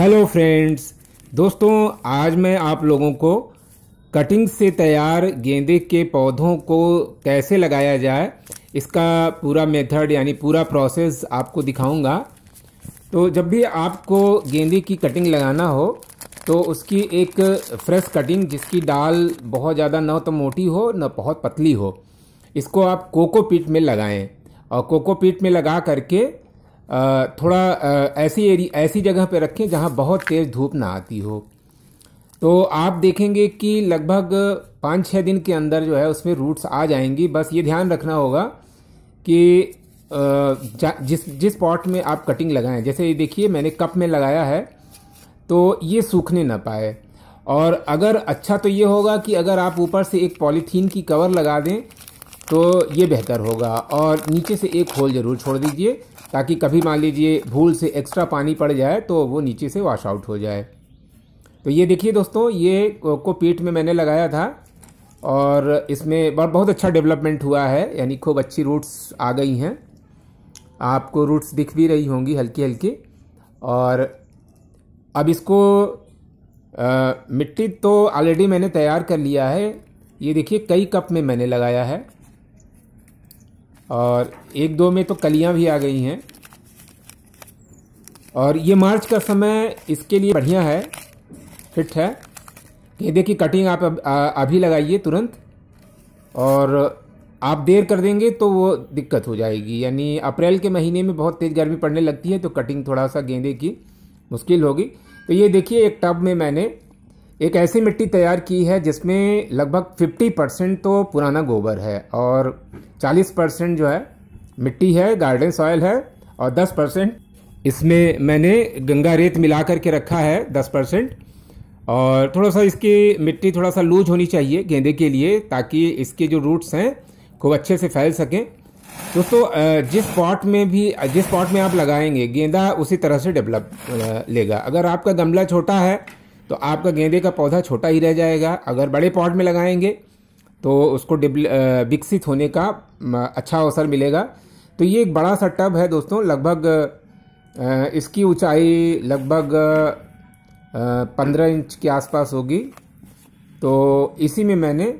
hello friends दोस्तों आज मैं आप लोगों को कटिंग से तैयार गेंदे के पौधों को कैसे लगाया जाए इसका पूरा मेथड यानी पूरा प्रोसेस आपको दिखाऊंगा तो जब भी आपको गेंदे की कटिंग लगाना हो तो उसकी एक फ्रेश कटिंग जिसकी डाल बहुत ज़्यादा ना तो मोटी हो ना बहुत पतली हो इसको आप कोकोपीट में लगाएं और कोकोपीट में लगा करके थोड़ा ऐसी एरी ऐसी जगह पर रखें जहाँ बहुत तेज़ धूप ना आती हो तो आप देखेंगे कि लगभग पाँच छः दिन के अंदर जो है उसमें रूट्स आ जाएंगी बस ये ध्यान रखना होगा कि जिस जिस पॉट में आप कटिंग लगाएं जैसे ये देखिए मैंने कप में लगाया है तो ये सूखने ना पाए और अगर अच्छा तो ये होगा कि अगर आप ऊपर से एक पॉलीथीन की कवर लगा दें तो ये बेहतर होगा और नीचे से एक होल ज़रूर छोड़ दीजिए ताकि कभी मान लीजिए भूल से एक्स्ट्रा पानी पड़ जाए तो वो नीचे से वाश आउट हो जाए तो ये देखिए दोस्तों ये को पेट में मैंने लगाया था और इसमें बहुत अच्छा डेवलपमेंट हुआ है यानी खूब अच्छी रूट्स आ गई हैं आपको रूट्स दिख भी रही होंगी हल्की हल्की और अब इसको आ, मिट्टी तो ऑलरेडी मैंने तैयार कर लिया है ये देखिए कई कप में मैंने लगाया है और एक दो में तो कलियां भी आ गई हैं और ये मार्च का समय इसके लिए बढ़िया है फिट है गेंदे की कटिंग आप अभी लगाइए तुरंत और आप देर कर देंगे तो वो दिक्कत हो जाएगी यानी अप्रैल के महीने में बहुत तेज़ गर्मी पड़ने लगती है तो कटिंग थोड़ा सा गेंदे की मुश्किल होगी तो ये देखिए एक टब में मैंने एक ऐसी मिट्टी तैयार की है जिसमें लगभग 50 परसेंट तो पुराना गोबर है और चालीस परसेंट जो है मिट्टी है गार्डन सॉयल है और दस परसेंट इसमें मैंने गंगा रेत मिला करके रखा है दस परसेंट और थोड़ा सा इसकी मिट्टी थोड़ा सा लूज होनी चाहिए गेंदे के लिए ताकि इसके जो रूट्स हैं खूब अच्छे से फैल सकें दोस्तों जिस पॉट में भी जिस पॉट में आप लगाएंगे गेंदा उसी तरह से डेवलप लेगा अगर आपका गमला छोटा है तो आपका गेंदे का पौधा छोटा ही रह जाएगा अगर बड़े पॉट में लगाएंगे तो उसको विकसित होने का अच्छा अवसर मिलेगा तो ये एक बड़ा सा टब है दोस्तों लगभग इसकी ऊंचाई लगभग पंद्रह इंच के आसपास होगी तो इसी में मैंने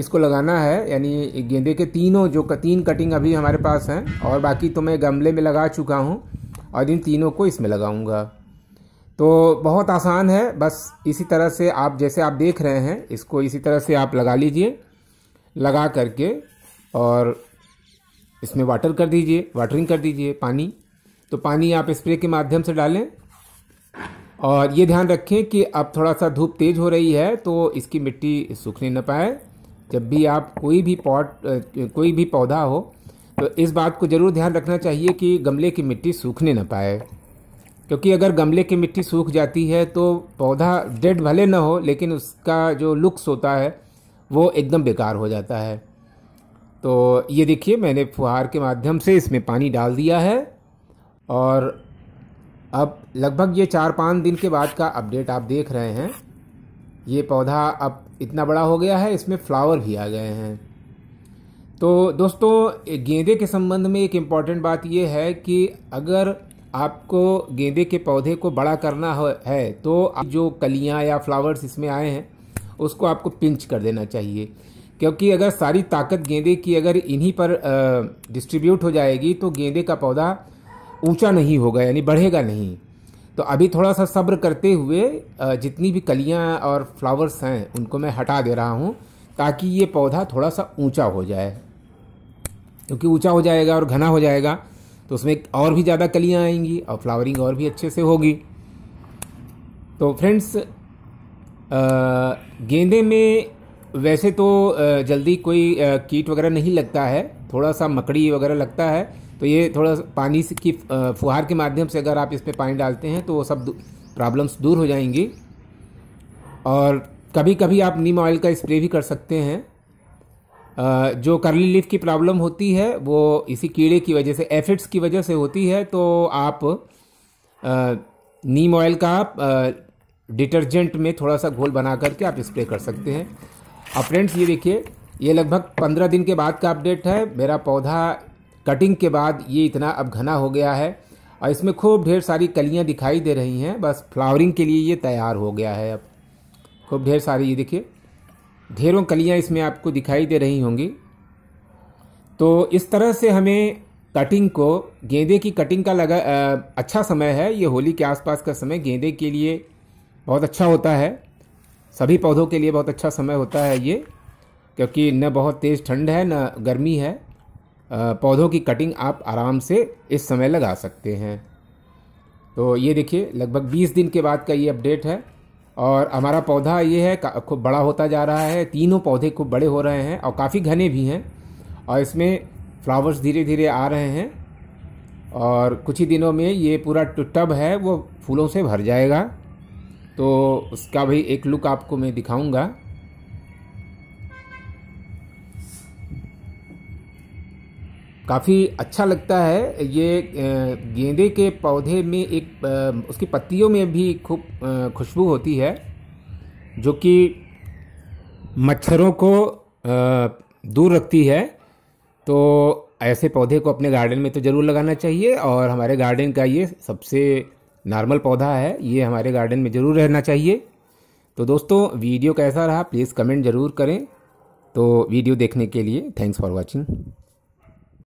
इसको लगाना है यानी गेंदे के तीनों जो तीन कटिंग अभी हमारे पास हैं और बाकी तो मैं गमले में लगा चुका हूँ और इन तीनों को इसमें लगाऊंगा तो बहुत आसान है बस इसी तरह से आप जैसे आप देख रहे हैं इसको इसी तरह से आप लगा लीजिए लगा करके और इसमें वाटर कर दीजिए वाटरिंग कर दीजिए पानी तो पानी आप स्प्रे के माध्यम से डालें और ये ध्यान रखें कि अब थोड़ा सा धूप तेज़ हो रही है तो इसकी मिट्टी सूखने न पाए जब भी आप कोई भी पॉट कोई भी पौधा हो तो इस बात को ज़रूर ध्यान रखना चाहिए कि गमले की मिट्टी सूखने न पाए क्योंकि अगर गमले की मिट्टी सूख जाती है तो पौधा डेड भले न हो लेकिन उसका जो लुक्स होता है वो एकदम बेकार हो जाता है तो ये देखिए मैंने फुहार के माध्यम से इसमें पानी डाल दिया है और अब लगभग ये चार पाँच दिन के बाद का अपडेट आप देख रहे हैं ये पौधा अब इतना बड़ा हो गया है इसमें फ्लावर भी आ गए हैं तो दोस्तों गेंदे के संबंध में एक इम्पॉर्टेंट बात यह है कि अगर आपको गेंदे के पौधे को बड़ा करना है तो जो कलियाँ या फ्लावर्स इसमें आए हैं उसको आपको पिंच कर देना चाहिए क्योंकि अगर सारी ताकत गेंदे की अगर इन्हीं पर डिस्ट्रीब्यूट हो जाएगी तो गेंदे का पौधा ऊंचा नहीं होगा यानी बढ़ेगा नहीं तो अभी थोड़ा सा सब्र करते हुए जितनी भी कलियाँ और फ्लावर्स हैं उनको मैं हटा दे रहा हूँ ताकि ये पौधा थोड़ा सा ऊंचा हो जाए क्योंकि ऊंचा हो जाएगा और घना हो जाएगा तो उसमें और भी ज़्यादा कलियाँ आएंगी और फ्लावरिंग और भी अच्छे से होगी तो फ्रेंड्स गेंदे में वैसे तो जल्दी कोई कीट वगैरह नहीं लगता है थोड़ा सा मकड़ी वगैरह लगता है तो ये थोड़ा पानी की फुहार के माध्यम से अगर आप इस पर पानी डालते हैं तो वो सब प्रॉब्लम्स दूर हो जाएंगी और कभी कभी आप नीम ऑयल का स्प्रे भी कर सकते हैं जो करली लीफ की प्रॉब्लम होती है वो इसी कीड़े की वजह से एफिड्स की वजह से होती है तो आप नीम ऑयल का डिटर्जेंट में थोड़ा सा घोल बना करके आप स्प्रे कर सकते हैं अब फ्रेंड्स ये देखिए ये लगभग पंद्रह दिन के बाद का अपडेट है मेरा पौधा कटिंग के बाद ये इतना अब घना हो गया है और इसमें खूब ढेर सारी कलियाँ दिखाई दे रही हैं बस फ्लावरिंग के लिए ये तैयार हो गया है अब खूब ढेर सारी ये देखिए ढेरों कलियां इसमें आपको दिखाई दे रही होंगी तो इस तरह से हमें कटिंग को गेंदे की कटिंग का लगा आ, अच्छा समय है ये होली के आसपास का समय गेंदे के लिए बहुत अच्छा होता है सभी पौधों के लिए बहुत अच्छा समय होता है ये क्योंकि न बहुत तेज़ ठंड है न गर्मी है आ, पौधों की कटिंग आप आराम से इस समय लगा सकते हैं तो ये देखिए लगभग 20 दिन के बाद का ये अपडेट है और हमारा पौधा ये है खूब बड़ा होता जा रहा है तीनों पौधे खूब बड़े हो रहे हैं और काफ़ी घने भी हैं और इसमें फ्लावर्स धीरे धीरे आ रहे हैं और कुछ ही दिनों में ये पूरा टब है वो फूलों से भर जाएगा तो उसका भी एक लुक आपको मैं दिखाऊंगा काफ़ी अच्छा लगता है ये गेंदे के पौधे में एक उसकी पत्तियों में भी खूब खुशबू होती है जो कि मच्छरों को दूर रखती है तो ऐसे पौधे को अपने गार्डन में तो ज़रूर लगाना चाहिए और हमारे गार्डन का ये सबसे नॉर्मल पौधा है ये हमारे गार्डन में ज़रूर रहना चाहिए तो दोस्तों वीडियो कैसा रहा प्लीज़ कमेंट ज़रूर करें तो वीडियो देखने के लिए थैंक्स फॉर वॉचिंग